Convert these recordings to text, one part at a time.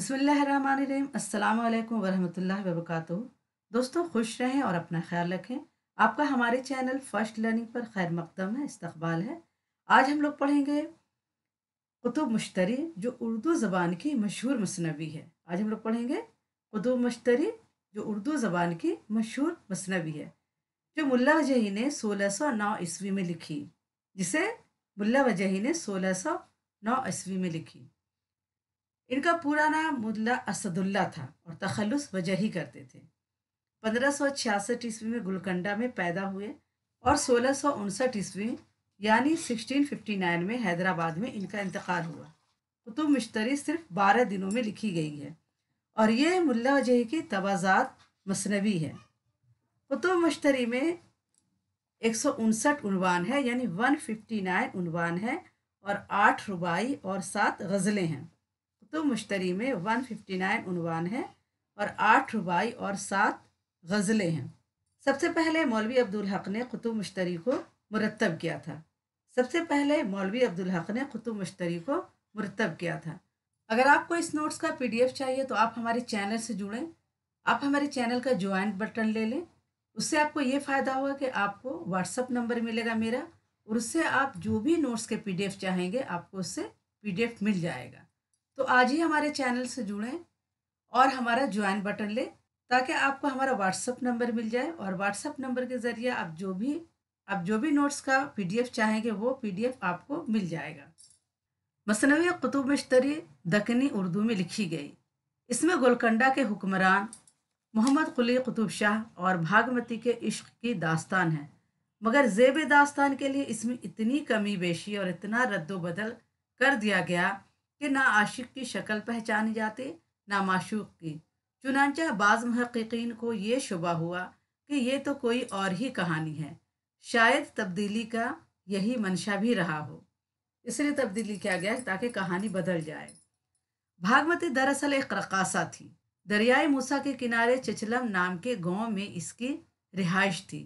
बसमीम अल्लाम वरहमल वबरक दोस्तों खुश रहें और अपना ख्याल रखें आपका हमारे चैनल फर्स्ट लर्निंग पर खैर मकदम है इस्तबाल है आज हम लोग पढ़ेंगे कुतुब मुश्तरी जो उर्दू ज़बान की मशहूर मसनवी है आज हम लोग पढ़ेंगे कुतुब मुश्तरी जो उर्दू ज़बान की मशहूर मसनवी है जो मुला वजही ने सोलह सौ नौ ईस्वी में लिखी जिसे मुला वजही ने सोलह सौ नौ ईस्वी में लिखी इनका पूरा नाम मुदला असदुल्ला था और तखलुस वजह ही करते थे छियासठ ईस्वी में गुलकंडा में पैदा हुए और सोलह सौ उनसठ ईस्वी यानी 1659 में हैदराबाद में इनका इंतकाल हुआ कुतुब मिश्तरी सिर्फ 12 दिनों में लिखी गई है और ये मुल्ला वजह की तवाज़ात मसनवी है कुतुब मिश्तरी में एक सौ उनसठ उनवान है यानी 159 उनवान है और आठ रुबाई और सात गज़लें हैं कुतुब तो मुश्तरी में वन फिफ्टी नाइन उनवान है और आठ रुबाई और सात गज़लें हैं सबसे पहले मौलवी अब्दुल हक ने कुतुब मुश्तरी को मुरतब किया था सबसे पहले मौलवी अब्दुल हक ने कुतुब मुश्तरी को मुरतब किया था अगर आपको इस नोट्स का पीडीएफ चाहिए तो आप हमारे चैनल से जुड़ें आप हमारे चैनल का ज्वाइंट बटन ले लें उससे आपको ये फ़ायदा होगा कि आपको व्हाट्सअप नंबर मिलेगा मेरा और उससे आप जो भी नोट्स के एफ चाहेंगे आपको उससे एफ मिल जाएगा तो आज ही हमारे चैनल से जुड़ें और हमारा ज्वाइन बटन लें ताकि आपको हमारा व्हाट्सअप नंबर मिल जाए और व्हाट्सअप नंबर के ज़रिए आप जो भी आप जो भी नोट्स का पीडीएफ चाहेंगे वो पीडीएफ आपको मिल जाएगा मसनवी कुतुब मश्तरी दखनी उर्दू में लिखी गई इसमें गोलकंडा के हुक्मरान मोहम्मद कुली कुतुब शाह और भागमती के इश्क की दास्तान है मगर जेब दास्तान के लिए इसमें इतनी कमी बेशी और इतना रद्दोबदल कर दिया गया कि ना आशिक की शक्ल पहचानी जाते ना माशूक की चुनानचा बाज़ महक़ीन को ये शुबा हुआ कि ये तो कोई और ही कहानी है शायद तब्दीली का यही मंशा भी रहा हो इसलिए तब्दीली किया गया ताकि कहानी बदल जाए भागमती दरअसल एक रकासा थी दरियाए मूसा के किनारे चचलम नाम के गांव में इसकी रिहाइश थी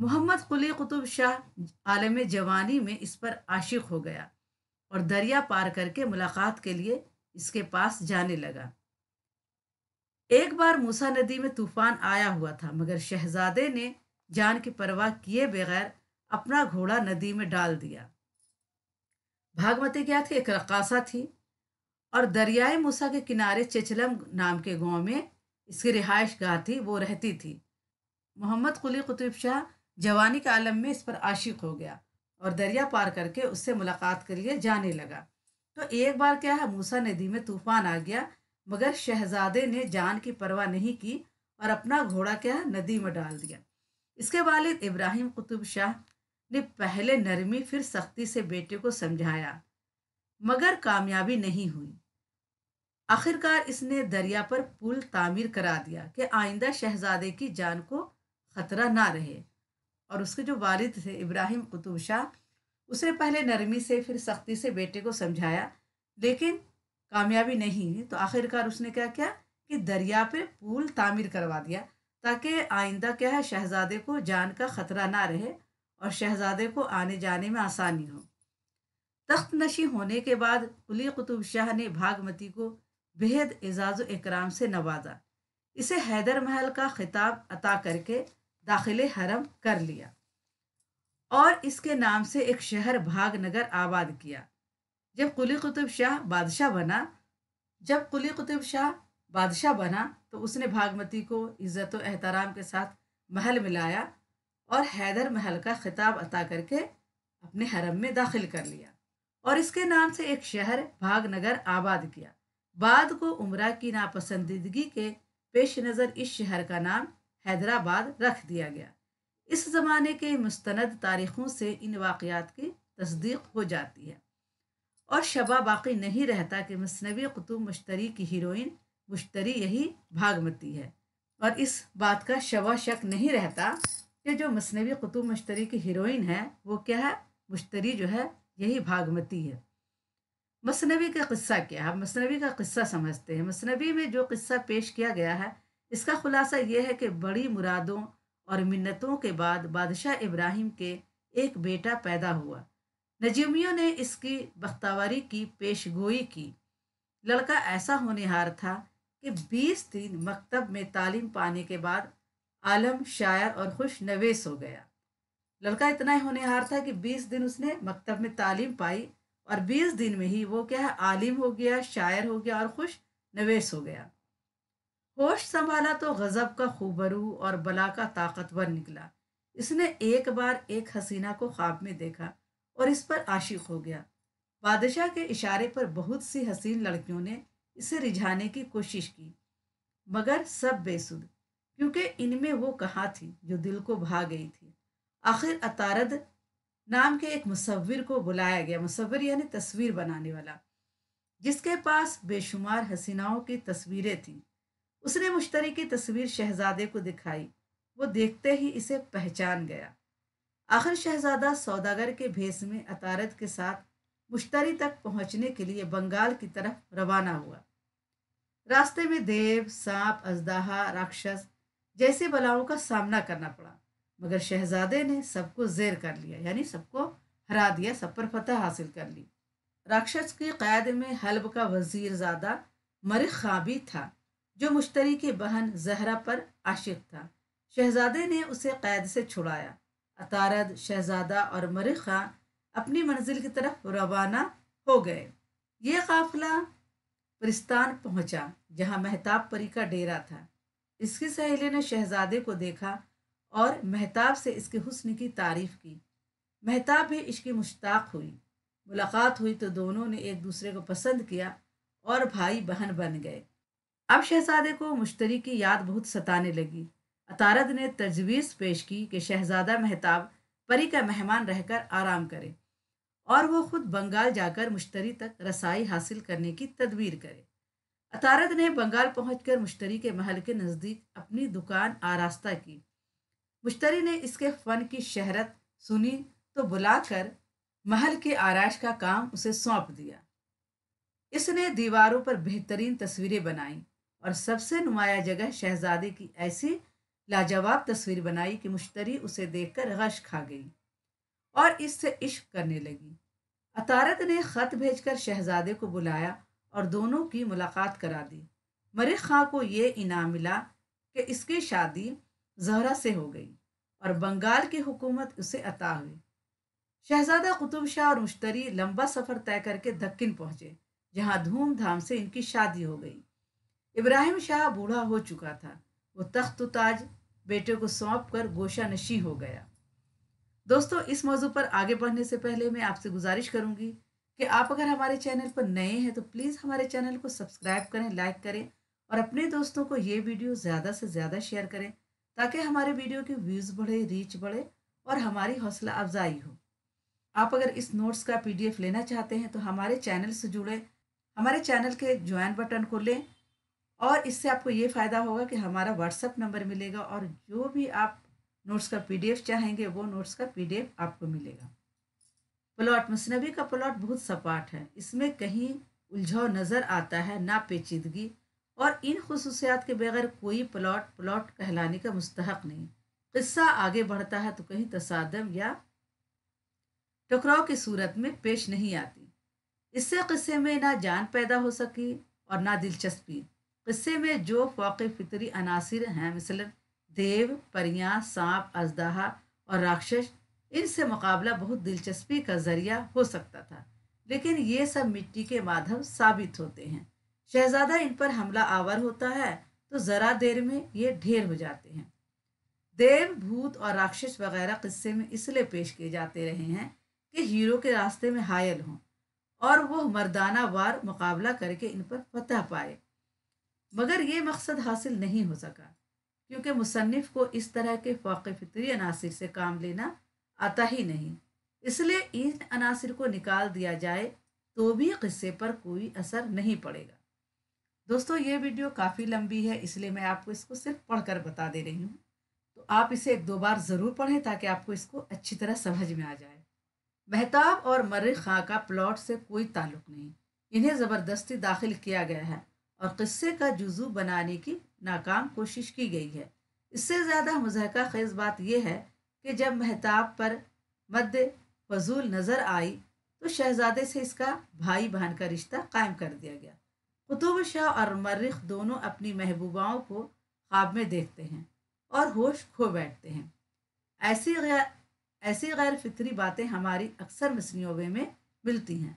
मोहम्मद कुली कुतुब शाह आलम जवानी में इस पर आशिक हो गया और दरिया पार करके मुलाकात के लिए इसके पास जाने लगा एक बार मूसा नदी में तूफान आया हुआ था मगर शहजादे ने जान की परवाह किए बगैर अपना घोड़ा नदी में डाल दिया भागमती क्या थी एक रकासा थी और दरियाए मूसा के किनारे चेचलम नाम के गांव में इसकी रिहाइश गाह थी वो रहती थी मोहम्मद कुली कुतुब शाह जवानी के आलम में इस पर आशिक हो गया और दरिया पार करके उससे मुलाकात के लिए जाने लगा तो एक बार क्या है मूसा नदी में तूफान आ गया मगर शहजादे ने जान की परवाह नहीं की और अपना घोड़ा क्या है नदी में डाल दिया इसके वालिद इब्राहिम कुतुब शाह ने पहले नरमी फिर सख्ती से बेटे को समझाया मगर कामयाबी नहीं हुई आखिरकार इसने दरिया पर पुल तामीर करा दिया कि आइंदा शहजादे की जान को खतरा ना रहे और उसके जो वालिद थे इब्राहिम कुतुब शाह उसने पहले नरमी से फिर सख्ती से बेटे को समझाया लेकिन कामयाबी नहीं हुई तो आखिरकार उसने क्या किया कि दरिया पे पुल तामीर करवा दिया ताकि आइंदा क्या है शहजादे को जान का खतरा ना रहे और शहजादे को आने जाने में आसानी हो तख्त नशी होने के बाद कुली कुतुब शाह ने भागमती को बेहद एजाज़ इकराम से नवाजा इसे हैदर महल का खिताब अता करके दाखिल हरम कर लिया और इसके नाम से एक शहर भागनगर आबाद किया जब कुली कुतुब शाह बादशाह बना जब कुली कुतुब शाह बादशाह बना तो उसने भागमती को इज़्ज़त एहतराम के साथ महल मिलाया और हैदर महल का खिताब अता करके अपने हरम में दाखिल कर लिया और इसके नाम से एक शहर भागनगर आबाद किया बाद को उमरा की नापसंदीदगी के पेश नज़र इस शहर का नाम हैदराबाद रख दिया गया इस ज़माने के मुस्तंद तारीखों से इन वाक़ात की तस्दीक हो जाती है और शबा बाकी नहीं रहता कि मसनवी कुतुब मुश्तरी की हीरोइन मुश्तरी यही भागमती है और इस बात का शबा शक नहीं रहता कि जो मसनवी कुतुब मुश्तरी की हीरोइन है वो क्या है मुश्तरी जो है यही भागमती है मसनवी का क़स्सा क्या है मसनवी का क़स्सा समझते हैं मसनवी में जो क़स्सा पेश किया गया है इसका खुलासा यह है कि बड़ी मुरादों और मिन्नतों के बाद बादशाह इब्राहिम के एक बेटा पैदा हुआ नजीमियों ने इसकी बख्तावारी की पेशगोई की लड़का ऐसा होनेहार था कि बीस दिन मकतब में तालीम पाने के बाद आलम शायर और खुश नवेश हो गया लड़का इतना ही होनेहार था कि बीस दिन उसने मकतब में तालीम पाई और बीस दिन में ही वो क्या है आलिम हो गया शायर हो गया और खुश नवेश हो गया होश संभाला तो गज़ब का खूबरू और बला का ताकतवर निकला इसने एक बार एक हसीना को ख्वाब में देखा और इस पर आशिक हो गया बादशाह के इशारे पर बहुत सी हसीन लड़कियों ने इसे रिझाने की कोशिश की मगर सब बेसुध क्योंकि इनमें वो कहाँ थी जो दिल को भा गई थी आखिर अतारद नाम के एक मुसविर को बुलाया गया मुसविर यानी तस्वीर बनाने वाला जिसके पास बेशुमार हसीनाओं की तस्वीरें थीं उसने मुश्तरी की तस्वीर शहजादे को दिखाई वो देखते ही इसे पहचान गया आखिर शहजादा सौदागर के भेस में अतारत के साथ मुश्तरी तक पहुंचने के लिए बंगाल की तरफ रवाना हुआ रास्ते में देव सांप अजदहा राक्षस जैसे बलाओं का सामना करना पड़ा मगर शहजादे ने सबको जेर कर लिया यानी सबको हरा दिया सब पर फतह हासिल कर ली राक्षस की कैद में हल्ब का वजीर मरख खा खाबी था जो मुश्तरी की बहन जहरा पर आशिक था शहजादे ने उसे कैद से छुड़ाया अतारद शहजादा और मरीखा अपनी मंजिल की तरफ रवाना हो गए ये काफिला परिस्तान पहुंचा जहां महताब परी का डेरा था इसकी सहेली ने शहजादे को देखा और महताब से इसके हुस्न की तारीफ की महताब भी इसकी मुश्ताक हुई मुलाकात हुई तो दोनों ने एक दूसरे को पसंद किया और भाई बहन बन गए अब शहजादे को मुश्तरी की याद बहुत सताने लगी अतारद ने तजवीज़ पेश की कि शहजादा मेहताब परी का मेहमान रहकर आराम करे और वो खुद बंगाल जाकर मुश्तरी तक रसाई हासिल करने की तदबीर करे अतारद ने बंगाल पहुंचकर मुश्तरी के महल के नज़दीक अपनी दुकान आरास्ता की मुश्तरी ने इसके फ़न की शहरत सुनी तो बुलाकर महल के आराश का काम उसे सौंप दिया इसने दीवारों पर बेहतरीन तस्वीरें बनाईं और सबसे नुमाया जगह शहजादी की ऐसी लाजवाब तस्वीर बनाई कि मुश्तरी उसे देखकर गश खा गई और इससे इश्क करने लगी अतारत ने ख़त भेजकर शहजादे को बुलाया और दोनों की मुलाकात करा दी मरिक खां को ये इनाम मिला कि इसकी शादी जहरा से हो गई और बंगाल की हुकूमत उसे अता हुई शहजादा कुतुब शाह और मुश्तरी लंबा सफ़र तय करके दक्कन पहुँचे जहाँ धूमधाम से इनकी शादी हो गई इब्राहिम शाह बूढ़ा हो चुका था वो तख्त ताज बेटे को सौंप कर गोशा नशी हो गया दोस्तों इस मौजू पर आगे बढ़ने से पहले मैं आपसे गुजारिश करूंगी कि आप अगर हमारे चैनल पर नए हैं तो प्लीज़ हमारे चैनल को सब्सक्राइब करें लाइक करें और अपने दोस्तों को ये वीडियो ज़्यादा से ज़्यादा शेयर करें ताकि हमारे वीडियो के व्यूज़ बढ़े रीच बढ़े और हमारी हौसला अफजाई हो आप अगर इस नोट्स का पीडीएफ लेना चाहते हैं तो हमारे चैनल से जुड़े हमारे चैनल के ज्वाइन बटन को लें और इससे आपको ये फ़ायदा होगा कि हमारा व्हाट्सअप नंबर मिलेगा और जो भी आप नोट्स का पीडीएफ चाहेंगे वो नोट्स का पीडीएफ आपको मिलेगा प्लॉट मसनबी का प्लॉट बहुत सपाट है इसमें कहीं उलझाव नज़र आता है ना पेचीदगी और इन खसूसियात के बगैर कोई प्लॉट प्लॉट कहलाने का मुस्तक नहीं क़स्सा आगे बढ़ता है तो कहीं तसादम या टकराव की सूरत में पेश नहीं आती इससे क़स्से में ना जान पैदा हो सकी और ना दिलचस्पी उससे में जो फ़ौक़ फितरी अनासर हैं मिसल देव परियाँ सांप अजदहा और राक्षस इनसे मुकाबला बहुत दिलचस्पी का ज़रिया हो सकता था लेकिन ये सब मिट्टी के माधव साबित होते हैं शहजादा इन पर हमला आवर होता है तो ज़रा देर में ये ढेर हो जाते हैं देव भूत और राक्षस वगैरह किस्से में इसलिए पेश किए जाते रहे हैं कि हीरो के रास्ते में हायल हों और वह मर्दाना वार मुकाबला करके इन पर फतह पाए मगर ये मकसद हासिल नहीं हो सका क्योंकि मुसनफ़ को इस तरह के फ़ौक़ फितरी अनासर से काम लेना आता ही नहीं इसलिए इन अनासर को निकाल दिया जाए तो भी क़स्से पर कोई असर नहीं पड़ेगा दोस्तों ये वीडियो काफ़ी लंबी है इसलिए मैं आपको इसको सिर्फ पढ़कर बता दे रही हूँ तो आप इसे एक दो बार ज़रूर पढ़ें ताकि आपको इसको अच्छी तरह समझ में आ जाए महताब और मर्र खां का प्लॉट से कोई ताल्लुक नहीं इन्हें ज़बरदस्ती दाखिल किया गया है और क़स्से का जुजू बनाने की नाकाम कोशिश की गई है इससे ज़्यादा मजहक खेज बात यह है कि जब महताब पर मद फजूल नज़र आई तो शहजादे से इसका भाई बहन का रिश्ता कायम कर दिया गया कुतुब शाह और मर्रख दोनों अपनी महबूबाओं को ख्वाब में देखते हैं और होश खो बैठते हैं ऐसी गैर ऐसी गैर फितरी बातें हमारी अक्सर मसनूबे में मिलती हैं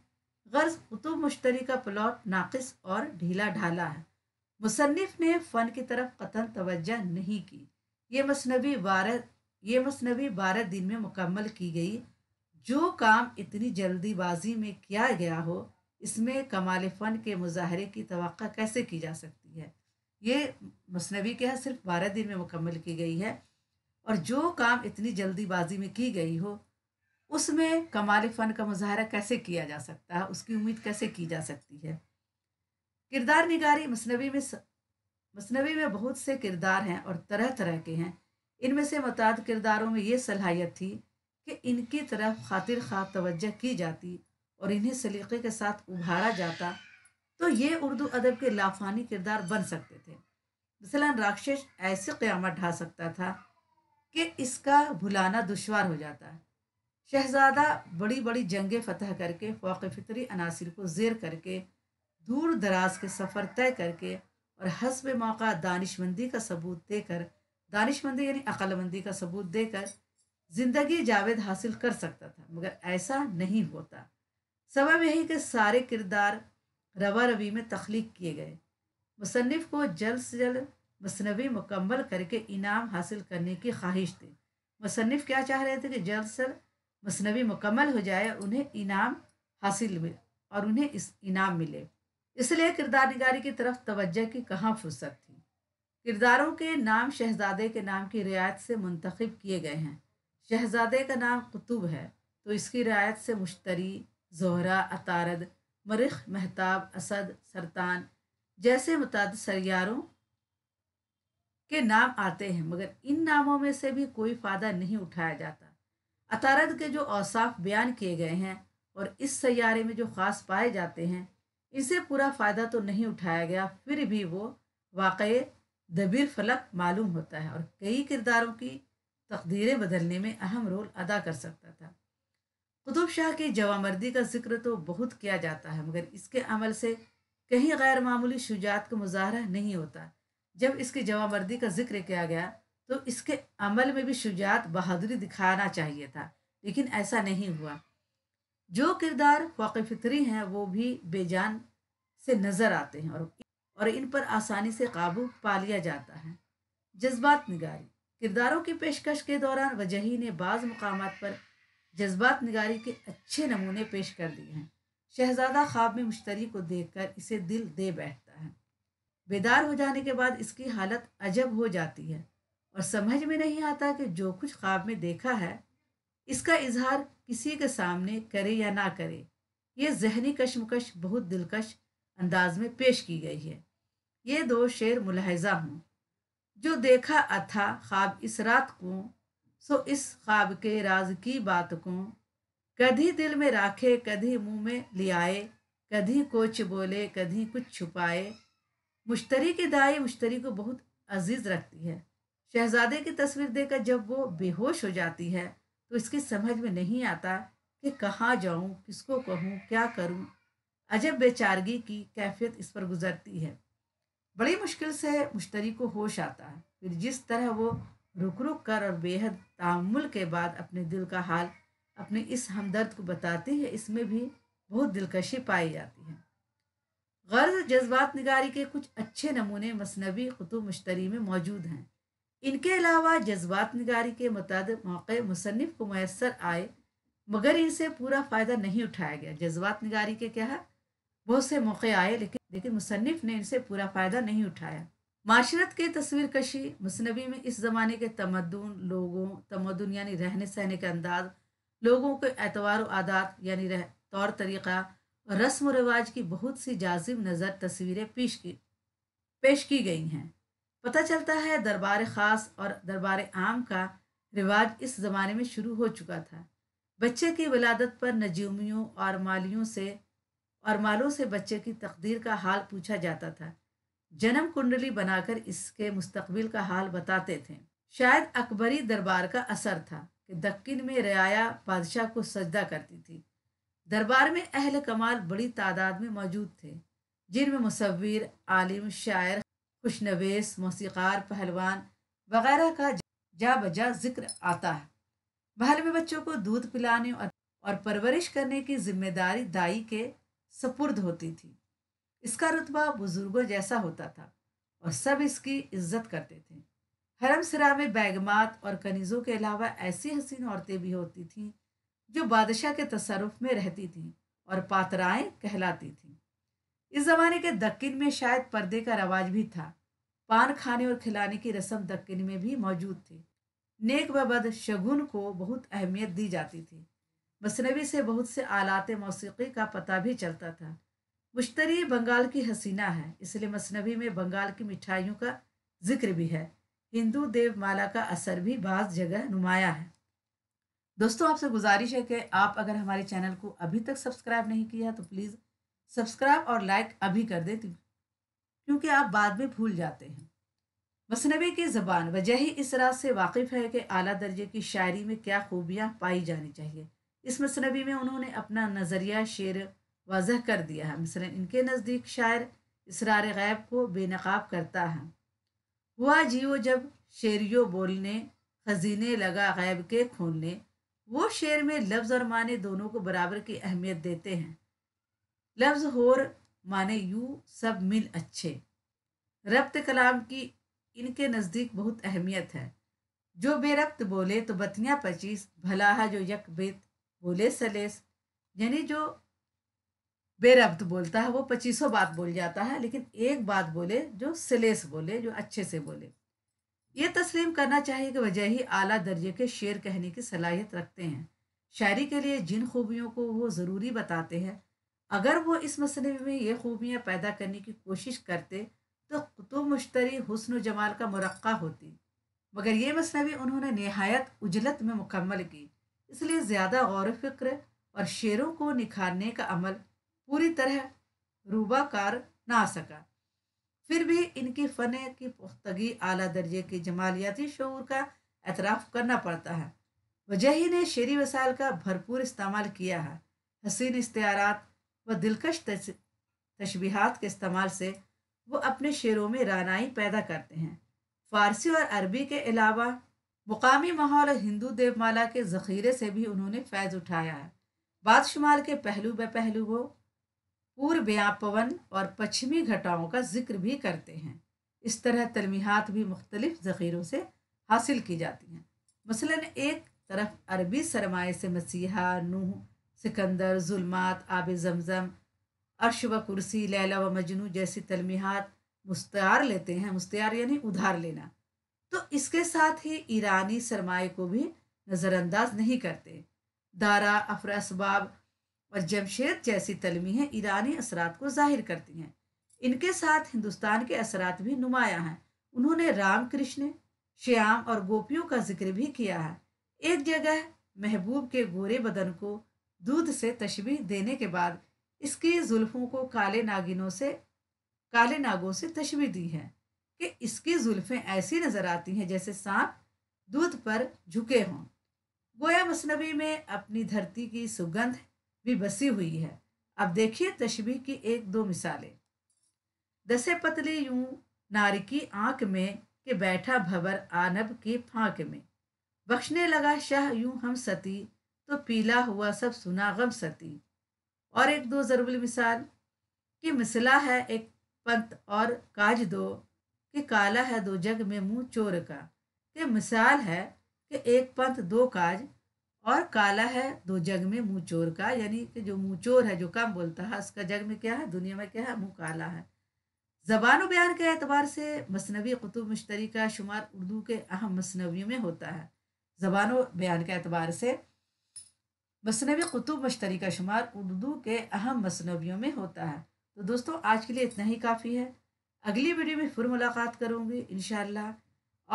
गर्ज कुतुब मुश्तरी का प्लॉट नाक़स और ढीला ढाला है मुसनफ़ ने फ़न की तरफ कतन तवज्जो नहीं की ये मसनवी बारह ये मसनवी बारह दिन में मुकम्मल की गई जो काम इतनी जल्दीबाजी में किया गया हो इसमें कमाल फ़न के मुजाहरे की तो कैसे की जा सकती है ये मसनवी क्या सिर्फ बारह दिन में मुकम्मल की गई है और जो काम इतनी जल्दीबाजी में की गई हो उसमें कमाल फ़न का मुजाहरा कैसे किया जा सकता है उसकी उम्मीद कैसे की जा सकती है किरदार निगारी मसनवी में मसनवी में बहुत से किरदार हैं और तरह तरह के हैं इनमें से मताद किरदारों में ये सलाहियत थी कि इनकी तरफ खातिर खा तवज्जह की जाती और इन्हें सलीके के साथ उभारा जाता तो ये उर्दू अदब के लाफानी किरदार बन सकते थे मसला राक्षस ऐसे क़्यामत ढा सकता था कि इसका भुलाना दुशवार हो जाता है शहजादा बड़ी बड़ी जंगें फतह करके फ़ौक़ फितरी अनासर को जेर करके दूर दराज के सफ़र तय करके और हसब मौका दानिशमंदी का सबूत देकर दानिशमंदी यानी अक्लमंदी का सबूत देकर ज़िंदगी जावेद हासिल कर सकता था मगर ऐसा नहीं होता सबब यही कि सारे किरदार रवा रवी में तख्लीक किए गए मुसनफ़ को जल्द से जल्द मसनवी मुकम्मल करके इनाम हासिल करने की ख्वाहिश थी मुसनफ़ क्या चाह रहे थे कि जल्द से जल्द मसनवी मुकम्मल हो जाए उन्हें इनाम हासिल हुए और उन्हें इस इनाम मिले इसलिए किरदार निगारी की तरफ तवज्जो की कहाँ फुर्सत थी किरदारों के नाम शहजादे के नाम की रियायत से मुंतखब किए गए हैं शहजादे का नाम कुतुब है तो इसकी रियायत से मुश्तरी जहरा अतारद मरख महताब असद सरतान जैसे मुताद सैारों के नाम आते हैं मगर इन नामों में से भी कोई फ़ायदा नहीं उठाया जाता अतारद के जो औसाफ बयान किए गए हैं और इस सैारे में जो ख़ास पाए जाते हैं इसे पूरा फ़ायदा तो नहीं उठाया गया फिर भी वो वाक़ दबीर फलक मालूम होता है और कई किरदारों की तकदीरें बदलने में अहम रोल अदा कर सकता था कुतुब शाह की जवामर्दी का जिक्र तो बहुत किया जाता है मगर इसके अमल से कहीं गैर मामूली शुजात का मुजाहरा नहीं होता जब इसकी जवामर्दी का जिक्र किया गया तो इसके अमल में भी शुजात बहादुरी दिखाना चाहिए था लेकिन ऐसा नहीं हुआ जो किरदार फ़ौक़ फितरी हैं वो भी बेजान से नज़र आते हैं और और इन पर आसानी से काबू पा लिया जाता है जज्बात निगारी किरदारों की पेशकश के दौरान वजही ने बाज़ मकाम पर जज्बात निगारी के अच्छे नमूने पेश कर दिए हैं शहजादा ख्वाब में मुश्तरी को देखकर इसे दिल दे बैठता है बेदार हो जाने के बाद इसकी हालत अजब हो जाती है और समझ में नहीं आता कि जो कुछ ख्वाब में देखा है इसका इजहार किसी के सामने करे या ना करे ये जहनी कशमकश बहुत दिलकश अंदाज में पेश की गई है ये दो शेर मुलाहजा हूँ जो देखा अथा ख्वाब इस रात को सो इस ख्वाब के राज की बात को कधी दिल में राखे कधी मुंह में ले आए कधी कोच बोले कधी कुछ छुपाए मुश्तरी की दाई मुश्तरी को बहुत अजीज रखती है शहजादे की तस्वीर देकर जब वो बेहोश हो जाती है तो इसकी समझ में नहीं आता कि कहाँ जाऊँ किसको कहूँ क्या करूँ अजब बेचारगी की कैफियत इस पर गुजरती है बड़ी मुश्किल से मुश्तरी को होश आता है फिर जिस तरह वो रुक रुक कर और बेहद तामुल के बाद अपने दिल का हाल अपने इस हमदर्द को बताती है इसमें भी बहुत दिलकशी पाई जाती है गर्ज जज्बात निगारी के कुछ अच्छे नमूने मसनबी कुतुब मुश्तरी में मौजूद हैं इनके अलावा जज्बात निगारी के मुताबिक मौक़े मुसनफ़ को मैसर आए मगर इनसे पूरा फ़ायदा नहीं उठाया गया जज्बात निगारी के क्या है बहुत से मौक़े आए लेकिन लेकिन मुसनफ़ ने इनसे पूरा फ़ायदा नहीं उठाया माशरत के तस्वीर कशी मुसनबी में इस ज़माने के तमदन लोगों तमदन यानी रहने सहने के अंदाज लोगों के एतवार आदात यानी रह तौर तरीक़ा और रस्म व रिवाज की बहुत सी जाजिम नज़र तस्वीरें पेश की पेश की गई हैं पता चलता है दरबार ख़ास और दरबार आम का रिवाज इस ज़माने में शुरू हो चुका था बच्चे की विलादत पर नजूमियों और मालियों से और मालों से बच्चे की तकदीर का हाल पूछा जाता था जन्म कुंडली बनाकर इसके मुस्तबिल का हाल बताते थे शायद अकबरी दरबार का असर था कि दक्किन में रियाया बादशाह को सजदा करती थी दरबार में अहल कमाल बड़ी तादाद में मौजूद थे जिनमें मुसविर आलिम शायर खुशनवेस मौसीकार पहलवान वगैरह का जा बजा जिक्र आता है महल में बच्चों को दूध पिलाने और परवरिश करने की जिम्मेदारी दाई के सपुर्द होती थी इसका रुतबा बुजुर्गों जैसा होता था और सब इसकी इज्जत करते थे हरम सिरा में बैगमात और कनीज़ों के अलावा ऐसी हसीन औरतें भी होती थीं जो बादशाह के तसरफ में रहती थीं और पातराएं कहलाती थीं इस जमाने के दक्किन में शायद पर्दे का रवाज भी था पान खाने और खिलाने की रस्म दक्किन में भी मौजूद थी नेक व बद शगुन को बहुत अहमियत दी जाती थी मसनवी से बहुत से आलात मौसीकी का पता भी चलता था मुश्तरी बंगाल की हसीना है इसलिए मसनवी में बंगाल की मिठाइयों का जिक्र भी है हिंदू देवमाला का असर भी बाज़ जगह नुमाया है दोस्तों आपसे गुजारिश है कि आप अगर हमारे चैनल को अभी तक सब्सक्राइब नहीं किया तो प्लीज़ सब्सक्राइब और लाइक अभी कर दें क्योंकि आप बाद में भूल जाते हैं मसनबी की ज़बान वजह ही इस रात से वाकिफ़ है कि अली दर्जे की शायरी में क्या खूबियाँ पाई जानी चाहिए इस मसनबी में उन्होंने अपना नज़रिया शेर वाजह कर दिया है मिसला इनके नज़दीक शायर इसरार गैब को बेनकाब करता है हुआ वो जब शेरियो बोलने खजीने लगा गैब के खोलने वो शेर में लफ्ज़ और माने दोनों को बराबर की अहमियत देते हैं लफ्ज़ होर माने यू सब मिल अच्छे रब्त कलाम की इनके नज़दीक बहुत अहमियत है जो बेरब्त बोले तो बतियाँ पचीस है जो यक बेत बोले सलेस यानी जो बेरब्त बोलता है वो पच्चीसों बात बोल जाता है लेकिन एक बात बोले जो सलेस बोले जो अच्छे से बोले ये तस्लीम करना चाहिए कि वजह ही आला दर्जे के शेर कहने की सलाहियत रखते हैं शायरी के लिए जिन खूबियों को वो ज़रूरी बताते हैं अगर वो इस मसले में ये खूबियाँ पैदा करने की कोशिश करते तो कुतुब मुश्तरी हुसन जमाल का मरक़ा होती मगर ये मसला भी उन्होंने नहायत उजलत में मुकम्मल की इसलिए ज़्यादा गौर फिक्र और शेरों को निखारने का अमल पूरी तरह रूबाकार ना आ सका फिर भी इनकी फ़न की पुख्तगी आला दर्जे के जमालियाती शूर का एतराफ़ करना पड़ता है वजह ही ने शेरी वसाइल का भरपूर इस्तेमाल किया है हसीन इश्तारत व दिलकश तशबीहात के इस्तेमाल से वो अपने शेरों में रानाई पैदा करते हैं फारसी और अरबी के अलावा मुकामी माहौल और हिंदू देवमाला के ज़ख़ीरे से भी उन्होंने फैज़ उठाया है बाद शुमाल के पहलू ब पहलू वो पवन और पश्चिमी घटाओं का जिक्र भी करते हैं इस तरह तलमीहत भी मुख्तलिफ ज़ख़ीरों से हासिल की जाती हैं मसलन एक तरफ अरबी सरमाए से मसीहा नूह सिकंदर जुल्मात आब जमज़म अर्श व कुर्सी लैला व मजनू जैसी तलमीहत मुस्तार लेते हैं मुस्तार यानी उधार लेना तो इसके साथ ही ईरानी सरमाए को भी नज़रअंदाज नहीं करते दारा अफर असबाब और जमशेद जैसी हैं ईरानी असरात को जाहिर करती हैं इनके साथ हिंदुस्तान के असरात भी नुमाया हैं उन्होंने रामकृष्ण श्याम और गोपियों का जिक्र भी किया है एक जगह महबूब के गोरे बदन को दूध से तशबी देने के बाद इसकी जुल्फों को काले नागिनों से काले नागों से तशबी दी है कि इसकी जुल्फ़ें ऐसी नज़र आती हैं जैसे सांप दूध पर झुके हों गोया मसनबी में अपनी धरती की सुगंध भी बसी हुई है अब देखिए तशबी की एक दो मिसालें दसे पतली यूं नारिकी आंख में के बैठा भवर आनब के फांक में बख्शने लगा शाह यूं हम सती तो पीला हुआ सब सुना गम सती और एक दो जरबुल मिसाल कि मिसला है एक पंत और काज दो कि काला है दो जग में मुंह चोर का कि मिसाल है कि एक पंत दो काज और काला है दो जग में मुंह चोर का यानी कि जो मुंह चोर है जो कम बोलता है उसका जग में क्या है दुनिया में क्या है मुंह काला है जबान बयान के अतबार से मसनवी कुतुब मुश्तरी का शुमार उर्दू के अहम मसनवियों में होता है जबान बयान के अतबार से मसनवी कुतुब मश्तरी का शुमार उर्दू के अहम मसनवियों में होता है तो दोस्तों आज के लिए इतना ही काफ़ी है अगली वीडियो में फिर मुलाकात करूँगी इन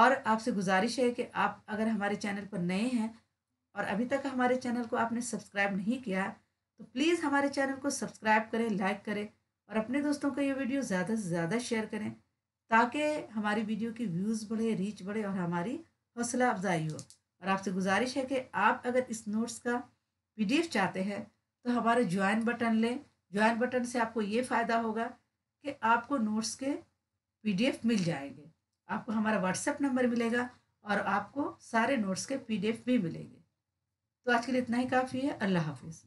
और आपसे गुजारिश है कि आप अगर हमारे चैनल पर नए हैं और अभी तक हमारे चैनल को आपने सब्सक्राइब नहीं किया तो प्लीज़ हमारे चैनल को सब्सक्राइब करें लाइक करें और अपने दोस्तों को ये वीडियो ज़्यादा से ज़्यादा शेयर करें ताकि हमारी वीडियो की व्यूज़ बढ़े रीच बढ़े और हमारी हौसला अफजाई हो और आपसे गुजारिश है कि आप अगर इस नोट्स का पी चाहते हैं तो हमारे ज्वाइन बटन लें ज्वाइन बटन से आपको ये फ़ायदा होगा कि आपको नोट्स के पीडीएफ मिल जाएंगे आपको हमारा व्हाट्सएप नंबर मिलेगा और आपको सारे नोट्स के पीडीएफ भी मिलेंगे तो आज के लिए इतना ही काफ़ी है अल्लाह हाफिज़